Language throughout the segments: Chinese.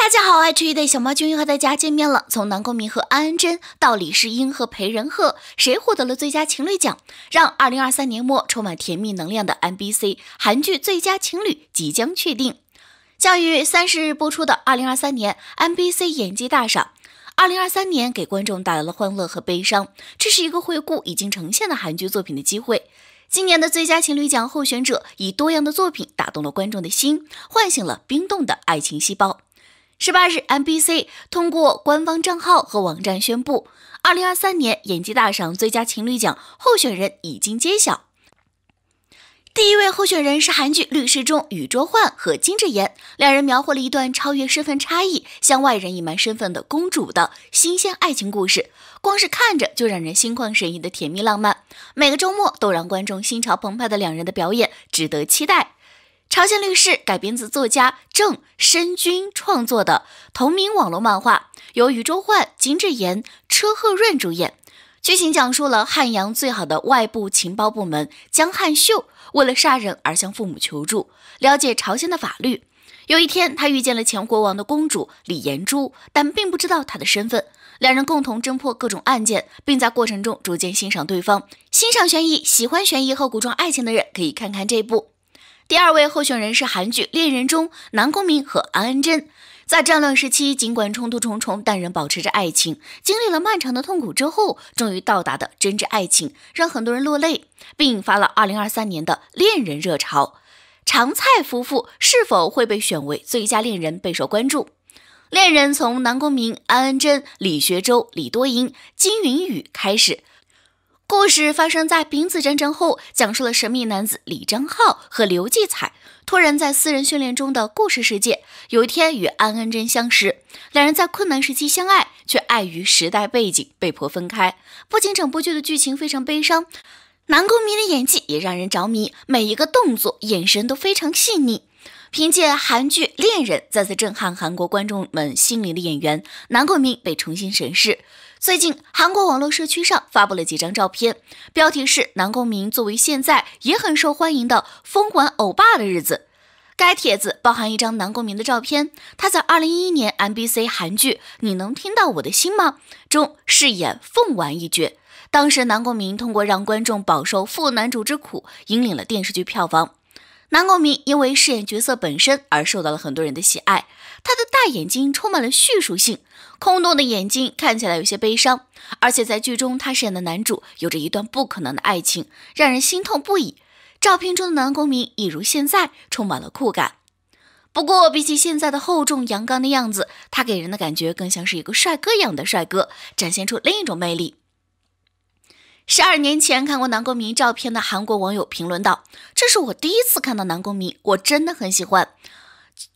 大家好，爱吃鱼的小猫君又和大家见面了。从南宫明和安恩真到李世英和裴仁赫，谁获得了最佳情侣奖？让2023年末充满甜蜜能量的 MBC 韩剧最佳情侣即将确定。将于三十日播出的2023年 MBC 演技大赏，2023年给观众带来了欢乐和悲伤，这是一个回顾已经呈现的韩剧作品的机会。今年的最佳情侣奖候选者以多样的作品打动了观众的心，唤醒了冰冻的爱情细胞。十八日，MBC 通过官方账号和网站宣布，二零二三年演技大赏最佳情侣奖候选人已经揭晓。第一位候选人是韩剧《律师》中宇卓焕和金智妍，两人描绘了一段超越身份差异、向外人隐瞒身份的公主的新鲜爱情故事。光是看着就让人心旷神怡的甜蜜浪漫，每个周末都让观众心潮澎湃的两人的表演值得期待。朝鲜律师改编自作家郑申军创作的同名网络漫画，由宇周焕、金智妍、车赫润主演。剧情讲述了汉阳最好的外部情报部门江汉秀为了杀人而向父母求助，了解朝鲜的法律。有一天，他遇见了前国王的公主李延珠，但并不知道她的身份。两人共同侦破各种案件，并在过程中逐渐欣赏对方。欣赏悬疑、喜欢悬疑和古装爱情的人可以看看这部。第二位候选人是韩剧《恋人》中南宫珉和安恩真，在战乱时期，尽管冲突重重，但仍保持着爱情。经历了漫长的痛苦之后，终于到达的真挚爱情，让很多人落泪，并引发了2023年的恋人热潮。常菜夫妇是否会被选为最佳恋人备受关注。恋人从南宫珉、安恩真、李学周、李多英、金允宇开始。故事发生在丙子战争后，讲述了神秘男子李章浩和刘继彩突然在私人训练中的故事世界。有一天与安恩真相识，两人在困难时期相爱，却碍于时代背景被迫分开。不仅整部剧的剧情非常悲伤，南宫珉的演技也让人着迷，每一个动作、眼神都非常细腻。凭借韩剧《恋人》再次震撼韩国观众们心灵的演员南宫民被重新审视。最近，韩国网络社区上发布了几张照片，标题是“南宫明作为现在也很受欢迎的风管欧巴的日子”。该帖子包含一张南宫明的照片，他在2011年 MBC 韩剧《你能听到我的心吗》中饰演凤丸一角。当时，南宫明通过让观众饱受负男主之苦，引领了电视剧票房。南宫明因为饰演角色本身而受到了很多人的喜爱。他的大眼睛充满了叙述性，空洞的眼睛看起来有些悲伤，而且在剧中他饰演的男主有着一段不可能的爱情，让人心痛不已。照片中的男公民一如现在，充满了酷感。不过，比起现在的厚重阳刚的样子，他给人的感觉更像是一个帅哥一样的帅哥，展现出另一种魅力。十二年前看过南宫珉照片的韩国网友评论道：“这是我第一次看到南宫珉，我真的很喜欢。”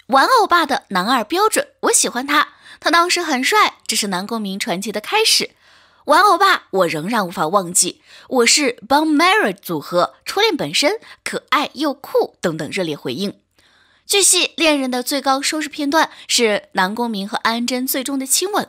玩偶爸的男二标准，我喜欢他，他当时很帅，这是南宫明传奇的开始。玩偶爸，我仍然无法忘记。我是 Bomerry 组合，初恋本身可爱又酷等等热烈回应。据悉，《恋人的最高》收视片段是南宫明和安贞最终的亲吻。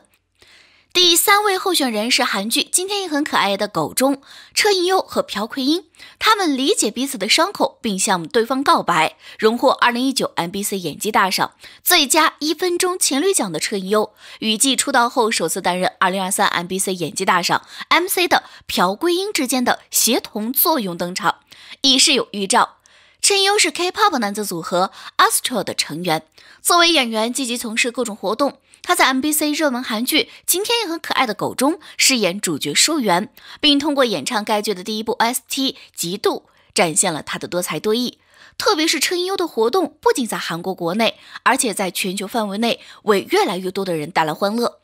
第三位候选人是韩剧《今天也很可爱的狗》中车银优和朴奎英，他们理解彼此的伤口，并向对方告白，荣获2019 MBC 演技大赏最佳一分钟情侣奖的车银优，雨季出道后首次担任2023 MBC 演技大赏 MC 的朴奎英之间的协同作用登场，已是有预兆。车银优是 K-pop 男子组合 ASTRO 的成员，作为演员积极从事各种活动。他在 MBC 热门韩剧《晴天也很可爱的狗》中饰演主角舒源，并通过演唱该剧的第一部 s t 嫉妒》展现了他的多才多艺。特别是称优的活动不仅在韩国国内，而且在全球范围内为越来越多的人带来欢乐。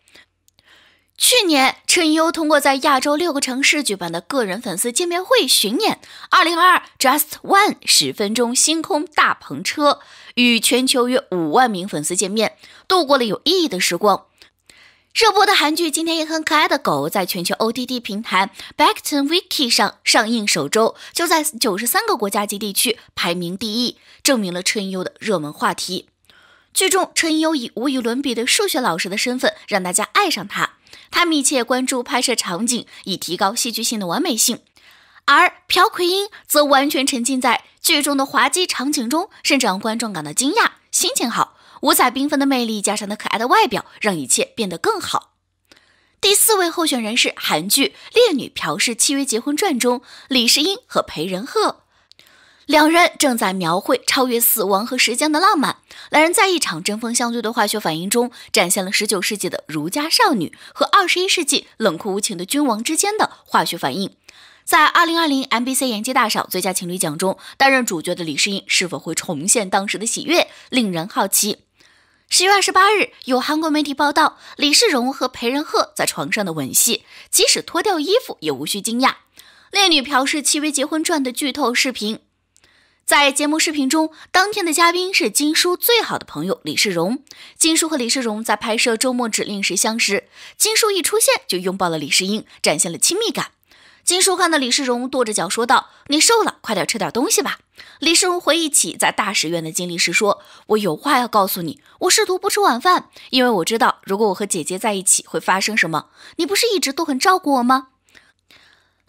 去年，陈优通过在亚洲六个城市举办的个人粉丝见面会巡演，二零二二 Just One 十分钟星空大篷车，与全球约五万名粉丝见面，度过了有意义的时光。热播的韩剧《今天也很可爱的狗》在全球 O T D 平台 Bacton k Wiki 上上映首周，就在九十三个国家及地区排名第一，证明了陈优的热门话题。剧中，陈优以无与伦比的数学老师的身份，让大家爱上他。他密切关注拍摄场景，以提高戏剧性的完美性，而朴奎英则完全沉浸在剧中的滑稽场景中，甚至让观众感到惊讶，心情好。五彩缤纷的魅力加上他可爱的外表，让一切变得更好。第四位候选人是韩剧《烈女朴氏契约结婚传》中李世英和裴仁赫。两人正在描绘超越死亡和时间的浪漫。两人在一场针锋相对的化学反应中，展现了十九世纪的儒家少女和二十一世纪冷酷无情的君王之间的化学反应。在二零二零 MBC 演技大赏最佳情侣奖中，担任主角的李世英是否会重现当时的喜悦，令人好奇。十月二十八日，有韩国媒体报道，李世荣和裴仁赫在床上的吻戏，即使脱掉衣服也无需惊讶。《烈女朴氏戚薇结婚传》的剧透视频。在节目视频中，当天的嘉宾是金叔最好的朋友李世荣。金叔和李世荣在拍摄《周末指令》时相识。金叔一出现就拥抱了李世英，展现了亲密感。金叔看到李世荣跺着脚说道：“你瘦了，快点吃点东西吧。”李世荣回忆起在大使院的经历时说：“我有话要告诉你，我试图不吃晚饭，因为我知道如果我和姐姐在一起会发生什么。你不是一直都很照顾我吗？”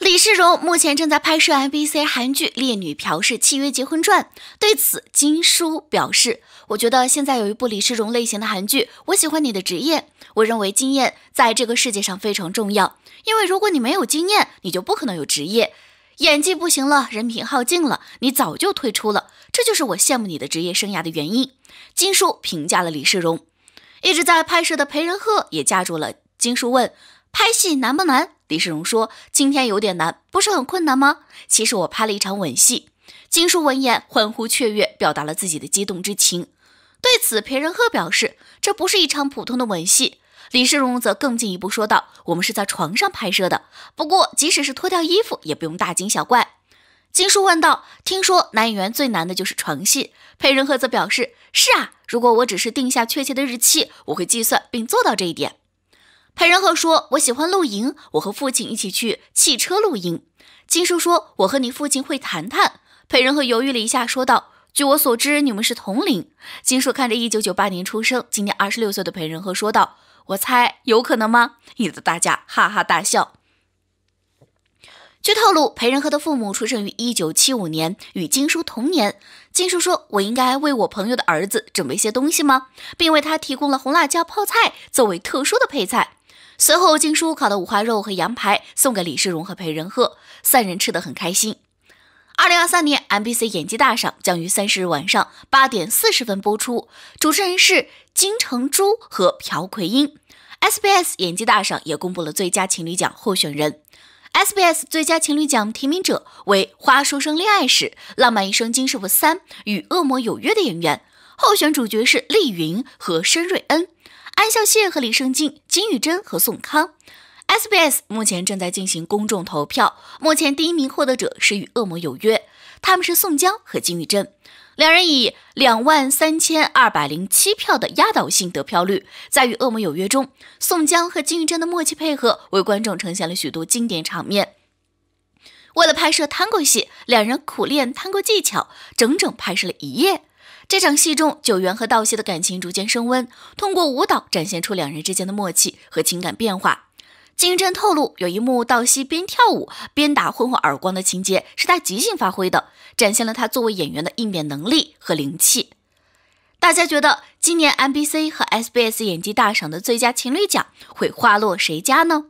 李世荣目前正在拍摄 MBC 韩剧《烈女朴氏契约结婚传》，对此金叔表示：“我觉得现在有一部李世荣类型的韩剧，我喜欢你的职业。我认为经验在这个世界上非常重要，因为如果你没有经验，你就不可能有职业。演技不行了，人品耗尽了，你早就退出了。这就是我羡慕你的职业生涯的原因。”金叔评价了李世荣，一直在拍摄的裴仁赫也加入了。金叔问。拍戏难不难？李世荣说：“今天有点难，不是很困难吗？”其实我拍了一场吻戏。金叔闻言欢呼雀跃，表达了自己的激动之情。对此，裴仁赫表示：“这不是一场普通的吻戏。”李世荣则更进一步说道：“我们是在床上拍摄的，不过即使是脱掉衣服，也不用大惊小怪。”金叔问道：“听说男演员最难的就是床戏？”裴仁赫则表示：“是啊，如果我只是定下确切的日期，我会计算并做到这一点。”裴仁鹤说：“我喜欢露营，我和父亲一起去汽车露营。”金叔说：“我和你父亲会谈谈。”裴仁鹤犹豫了一下，说道：“据我所知，你们是同龄。”金叔看着一九九八年出生、今年二十六岁的裴仁鹤说道：“我猜，有可能吗？”引得大家哈哈大笑。据透露，裴仁和的父母出生于一九七五年，与金叔同年。金叔说：“我应该为我朋友的儿子准备些东西吗？”并为他提供了红辣椒泡菜作为特殊的配菜。随后，金叔烤的五花肉和羊排送给李世荣和裴仁赫，三人吃得很开心。二零二三年 MBC 演技大赏将于三十日晚上八点四十分播出，主持人是金成洙和朴奎英。SBS 演技大赏也公布了最佳情侣奖候选人，SBS 最佳情侣奖提名者为《花书生恋爱史》《浪漫一生金师傅三》与《恶魔有约》的演员，候选主角是丽云和申瑞恩。安孝燮和李圣经、金宇珍和宋康，SBS 目前正在进行公众投票。目前第一名获得者是《与恶魔有约》，他们是宋江和金宇珍，两人以两万三千二百零七票的压倒性得票率，在《与恶魔有约》中，宋江和金宇珍的默契配合为观众呈现了许多经典场面。为了拍摄摊鬼戏，两人苦练摊鬼技巧，整整拍摄了一夜。这场戏中，九原和道熙的感情逐渐升温，通过舞蹈展现出两人之间的默契和情感变化。金正透露，有一幕道熙边跳舞边打混混耳光的情节是他即兴发挥的，展现了他作为演员的应变能力和灵气。大家觉得今年 MBC 和 SBS 演技大赏的最佳情侣奖会花落谁家呢？